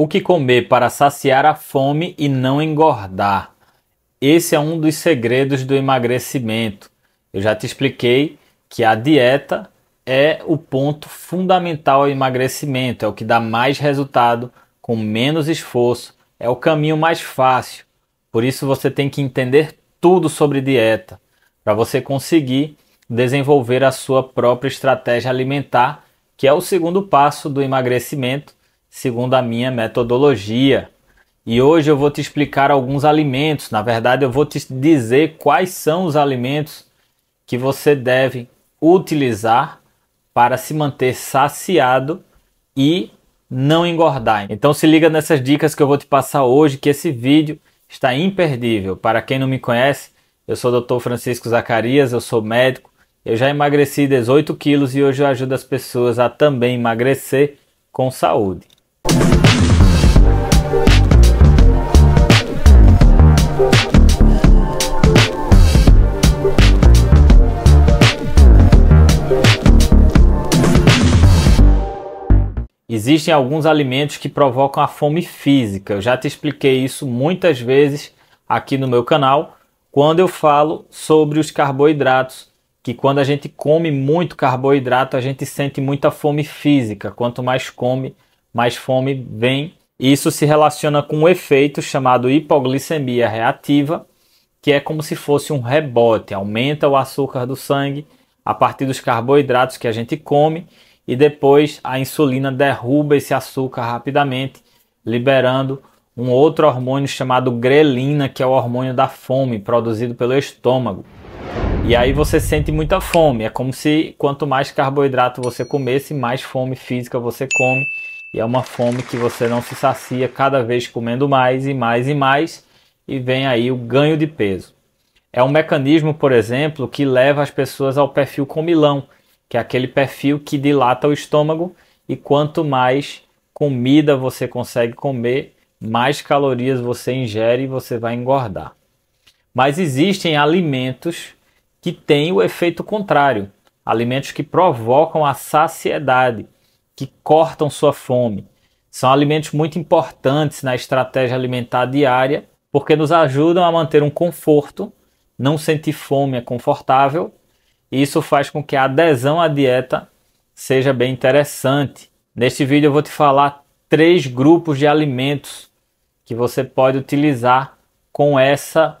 O que comer para saciar a fome e não engordar? Esse é um dos segredos do emagrecimento. Eu já te expliquei que a dieta é o ponto fundamental ao emagrecimento, é o que dá mais resultado com menos esforço, é o caminho mais fácil. Por isso você tem que entender tudo sobre dieta para você conseguir desenvolver a sua própria estratégia alimentar, que é o segundo passo do emagrecimento segundo a minha metodologia. E hoje eu vou te explicar alguns alimentos. Na verdade, eu vou te dizer quais são os alimentos que você deve utilizar para se manter saciado e não engordar. Então se liga nessas dicas que eu vou te passar hoje, que esse vídeo está imperdível. Para quem não me conhece, eu sou o Dr. Francisco Zacarias, eu sou médico. Eu já emagreci 18 quilos e hoje eu ajudo as pessoas a também emagrecer com saúde. Existem alguns alimentos que provocam a fome física. Eu já te expliquei isso muitas vezes aqui no meu canal, quando eu falo sobre os carboidratos, que quando a gente come muito carboidrato, a gente sente muita fome física. Quanto mais come, mais fome vem. Isso se relaciona com um efeito chamado hipoglicemia reativa, que é como se fosse um rebote, aumenta o açúcar do sangue a partir dos carboidratos que a gente come e depois a insulina derruba esse açúcar rapidamente, liberando um outro hormônio chamado grelina, que é o hormônio da fome, produzido pelo estômago. E aí você sente muita fome, é como se quanto mais carboidrato você comesse, mais fome física você come, e é uma fome que você não se sacia cada vez comendo mais e mais e mais, e vem aí o ganho de peso. É um mecanismo, por exemplo, que leva as pessoas ao perfil comilão, que é aquele perfil que dilata o estômago e quanto mais comida você consegue comer, mais calorias você ingere e você vai engordar. Mas existem alimentos que têm o efeito contrário, alimentos que provocam a saciedade, que cortam sua fome. São alimentos muito importantes na estratégia alimentar diária, porque nos ajudam a manter um conforto, não sentir fome é confortável isso faz com que a adesão à dieta seja bem interessante. Neste vídeo eu vou te falar três grupos de alimentos que você pode utilizar com essa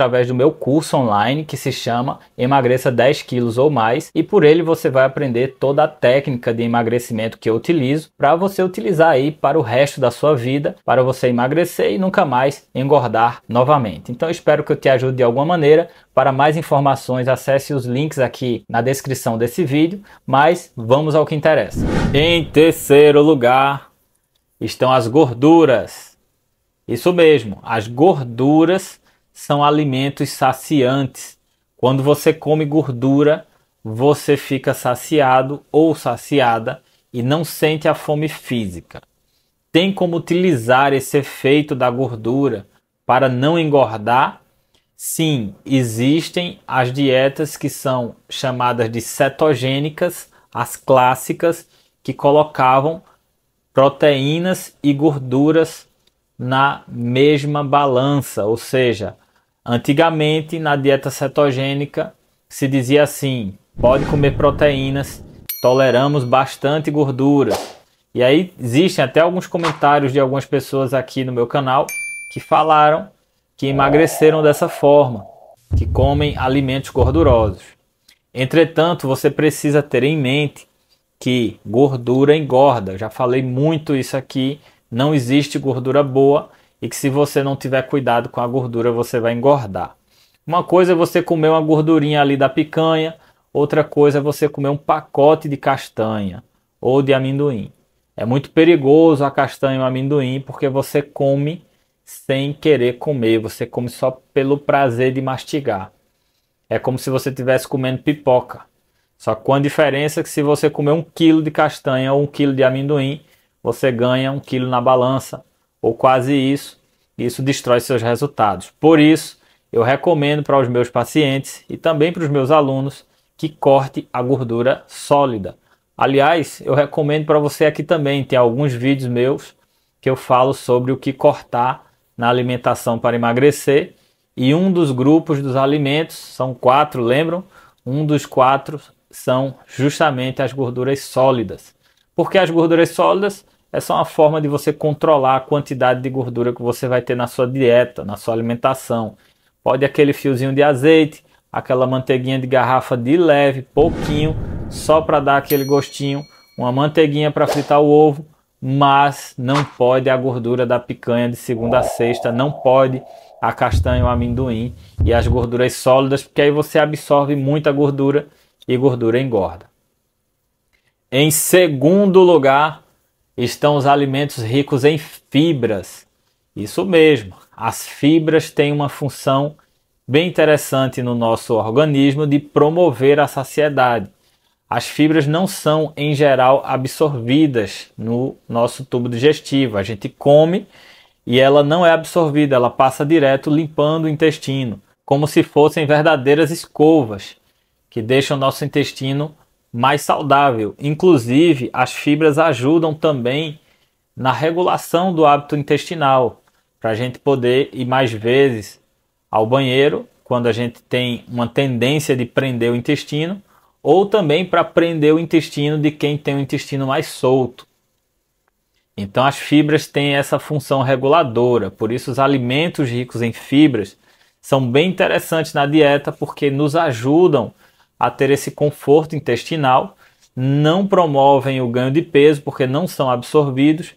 através do meu curso online que se chama Emagreça 10 quilos ou mais e por ele você vai aprender toda a técnica de emagrecimento que eu utilizo para você utilizar aí para o resto da sua vida, para você emagrecer e nunca mais engordar novamente. Então espero que eu te ajude de alguma maneira. Para mais informações, acesse os links aqui na descrição desse vídeo, mas vamos ao que interessa. Em terceiro lugar estão as gorduras. Isso mesmo, as gorduras são alimentos saciantes. Quando você come gordura, você fica saciado ou saciada e não sente a fome física. Tem como utilizar esse efeito da gordura para não engordar? Sim, existem as dietas que são chamadas de cetogênicas, as clássicas, que colocavam proteínas e gorduras na mesma balança, ou seja, Antigamente, na dieta cetogênica, se dizia assim: pode comer proteínas, toleramos bastante gordura. E aí existem até alguns comentários de algumas pessoas aqui no meu canal que falaram que emagreceram dessa forma, que comem alimentos gordurosos. Entretanto, você precisa ter em mente que gordura engorda. Já falei muito isso aqui. Não existe gordura boa e que se você não tiver cuidado com a gordura, você vai engordar. Uma coisa é você comer uma gordurinha ali da picanha, outra coisa é você comer um pacote de castanha ou de amendoim. É muito perigoso a castanha e o amendoim porque você come sem querer comer, você come só pelo prazer de mastigar. É como se você estivesse comendo pipoca. Só com a diferença é que se você comer um quilo de castanha ou um quilo de amendoim, você ganha um quilo na balança ou quase isso, e isso destrói seus resultados. Por isso, eu recomendo para os meus pacientes e também para os meus alunos que corte a gordura sólida. Aliás, eu recomendo para você aqui também, tem alguns vídeos meus que eu falo sobre o que cortar na alimentação para emagrecer. E um dos grupos dos alimentos, são quatro, lembram? Um dos quatro são justamente as gorduras sólidas. Por que as gorduras sólidas? é só uma forma de você controlar a quantidade de gordura que você vai ter na sua dieta, na sua alimentação. Pode aquele fiozinho de azeite, aquela manteiguinha de garrafa de leve, pouquinho, só para dar aquele gostinho, uma manteiguinha para fritar o ovo, mas não pode a gordura da picanha de segunda a sexta, não pode a castanha, o amendoim e as gorduras sólidas, porque aí você absorve muita gordura e gordura engorda. Em segundo lugar, estão os alimentos ricos em fibras. Isso mesmo, as fibras têm uma função bem interessante no nosso organismo de promover a saciedade. As fibras não são, em geral, absorvidas no nosso tubo digestivo. A gente come e ela não é absorvida, ela passa direto limpando o intestino, como se fossem verdadeiras escovas que deixam nosso intestino mais saudável. Inclusive, as fibras ajudam também na regulação do hábito intestinal, para a gente poder ir mais vezes ao banheiro quando a gente tem uma tendência de prender o intestino, ou também para prender o intestino de quem tem o intestino mais solto. Então, as fibras têm essa função reguladora, por isso, os alimentos ricos em fibras são bem interessantes na dieta porque nos ajudam a ter esse conforto intestinal, não promovem o ganho de peso porque não são absorvidos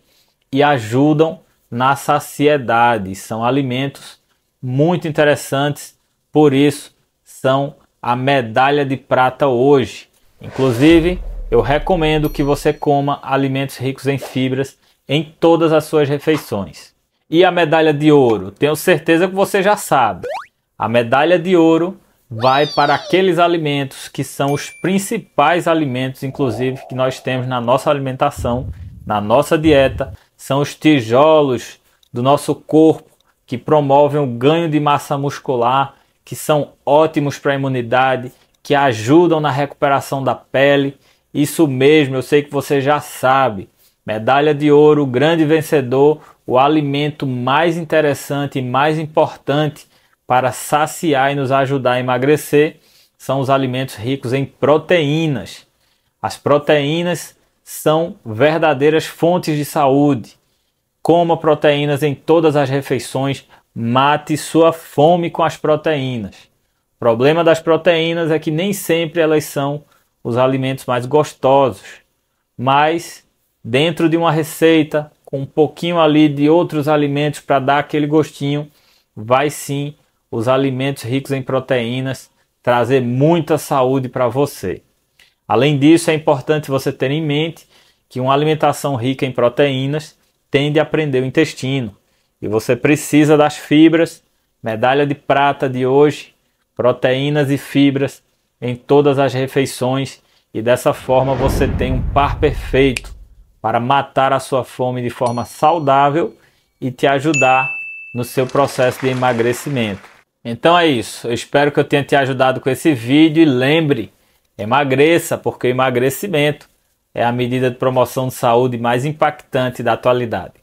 e ajudam na saciedade. São alimentos muito interessantes, por isso são a medalha de prata hoje. Inclusive, eu recomendo que você coma alimentos ricos em fibras em todas as suas refeições. E a medalha de ouro? Tenho certeza que você já sabe. A medalha de ouro vai para aqueles alimentos que são os principais alimentos, inclusive, que nós temos na nossa alimentação, na nossa dieta. São os tijolos do nosso corpo que promovem o ganho de massa muscular, que são ótimos para a imunidade, que ajudam na recuperação da pele. Isso mesmo, eu sei que você já sabe. Medalha de ouro, grande vencedor, o alimento mais interessante e mais importante para saciar e nos ajudar a emagrecer são os alimentos ricos em proteínas. As proteínas são verdadeiras fontes de saúde. Coma proteínas em todas as refeições, mate sua fome com as proteínas. O problema das proteínas é que nem sempre elas são os alimentos mais gostosos, mas dentro de uma receita, com um pouquinho ali de outros alimentos para dar aquele gostinho, vai sim os alimentos ricos em proteínas, trazer muita saúde para você. Além disso, é importante você ter em mente que uma alimentação rica em proteínas tende a prender o intestino e você precisa das fibras, medalha de prata de hoje, proteínas e fibras em todas as refeições e dessa forma você tem um par perfeito para matar a sua fome de forma saudável e te ajudar no seu processo de emagrecimento. Então é isso. Eu espero que eu tenha te ajudado com esse vídeo e lembre, emagreça, porque o emagrecimento é a medida de promoção de saúde mais impactante da atualidade.